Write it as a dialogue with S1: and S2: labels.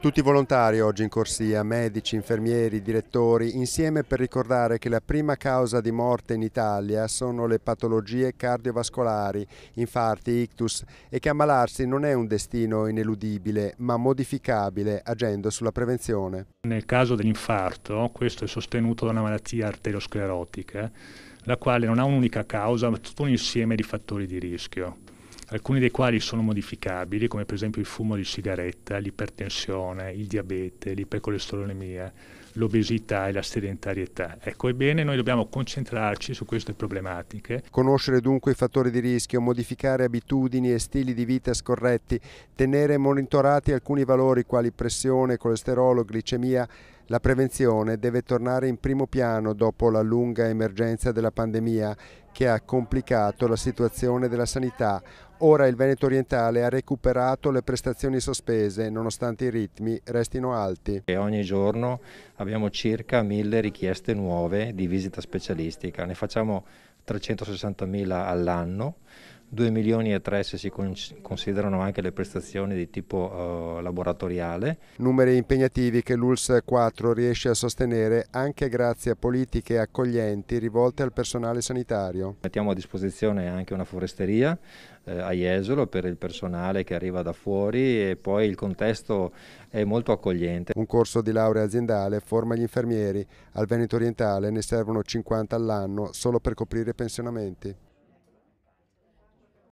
S1: Tutti volontari oggi in corsia, medici, infermieri, direttori, insieme per ricordare che la prima causa di morte in Italia sono le patologie cardiovascolari, infarti, ictus e che ammalarsi non è un destino ineludibile ma modificabile agendo sulla prevenzione.
S2: Nel caso dell'infarto questo è sostenuto da una malattia arteriosclerotica la quale non ha un'unica causa ma tutto un insieme di fattori di rischio alcuni dei quali sono modificabili, come per esempio il fumo di sigaretta, l'ipertensione, il diabete, l'ipercolesterolemia, l'obesità e la sedentarietà. Ecco, ebbene noi dobbiamo concentrarci su queste problematiche.
S1: Conoscere dunque i fattori di rischio, modificare abitudini e stili di vita scorretti, tenere monitorati alcuni valori quali pressione, colesterolo, glicemia, la prevenzione deve tornare in primo piano dopo la lunga emergenza della pandemia che ha complicato la situazione della sanità. Ora il Veneto orientale ha recuperato le prestazioni sospese
S3: nonostante i ritmi restino alti. E ogni giorno abbiamo circa 1000 richieste nuove di visita specialistica, ne facciamo 360.000 all'anno 2 milioni e 3 se si considerano anche le prestazioni di tipo uh, laboratoriale.
S1: Numeri impegnativi che l'ULS 4 riesce a sostenere anche grazie
S3: a politiche accoglienti rivolte al personale sanitario. Mettiamo a disposizione anche una foresteria eh, a Jesolo per il personale che arriva da fuori e poi il contesto è molto accogliente.
S1: Un corso di laurea aziendale forma gli infermieri, al Veneto orientale ne servono 50 all'anno solo per coprire i pensionamenti.